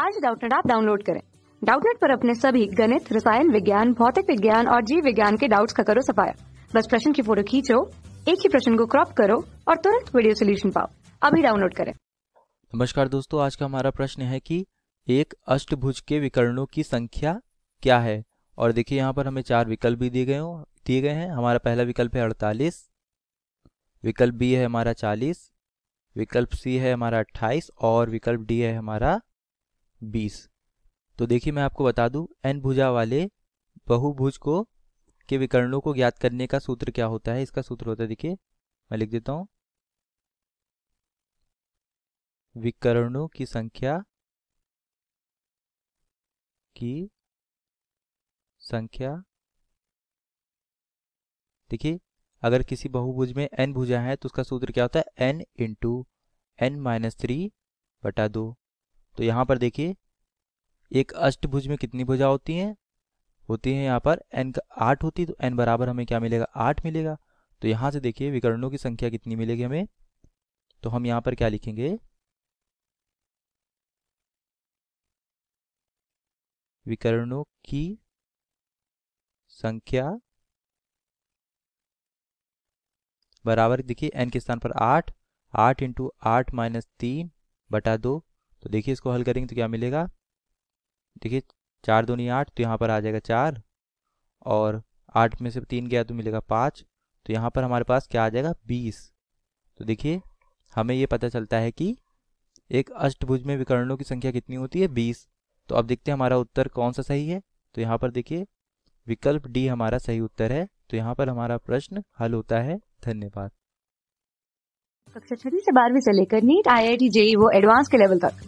आज डाउटनेट आप डाउनलोड करें डाउटनेट पर अपने सभी गणित रसायन विज्ञान भौतिक विज्ञान और जीव विज्ञान के डाउट्स का करो सफाया बस प्रश्न की फोटो खींचो एक ही प्रश्न को क्रॉप करो और तुरंत वीडियो सोल्यूशन पाओ अभी डाउनलोड करें नमस्कार दोस्तों आज का हमारा प्रश्न है की एक अष्टभुज के विकर्णों की संख्या क्या है और देखिए यहाँ पर हमें चार विकल्प भी दिए गए दिए गए हैं हमारा पहला विकल्प है अड़तालीस विकल्प बी है हमारा चालीस विकल्प सी है हमारा अट्ठाईस और विकल्प डी है हमारा बीस तो देखिए मैं आपको बता दूं एन भुजा वाले बहुभुज को के विकर्णों को ज्ञात करने का सूत्र क्या होता है इसका सूत्र होता है देखिए मैं लिख देता हूं विकर्णों की संख्या की संख्या देखिए अगर किसी बहुभुज में एन भुजा है तो उसका सूत्र क्या होता है N into N minus three बटा दो तो यहाँ पर देखिए एक अष्टभुज में कितनी भुजा होती हैं होती हैं यहाँ पर एन का आठ होती है तो एन बराबर हमें क्या मिलेगा आठ मिलेगा तो यहाँ से देखिए विकर्णों की संख्या कितनी मिलेगी हमें तो हम यहाँ पर क्या लिखेंगे विकर्णों की संख्या बराबर देखिए एन के स्थान पर आठ आठ इंटू आठ माइनस तीन बटा दो तो देखिए इसको हल करेंगे तो क्या मिलेगा देखिए चार दूनी आठ तो यहाँ पर आ जाएगा चार और आठ में से तीन गया तो मिलेगा पाँच तो यहाँ पर हमारे पास क्या आ जाएगा बीस तो देखिए हमें ये पता चलता है कि एक अष्टभुज में विकर्णों की संख्या कितनी होती है बीस तो अब देखते हैं हमारा उत्तर कौन सा सही है तो यहाँ पर देखिए विकल्प डी हमारा सही उत्तर है तो यहाँ पर हमारा प्रश्न हल होता है धन्यवाद कक्षा छठी से बारहवीं से लेकर NEET I I T JEE वो एडवांस के लेवल तक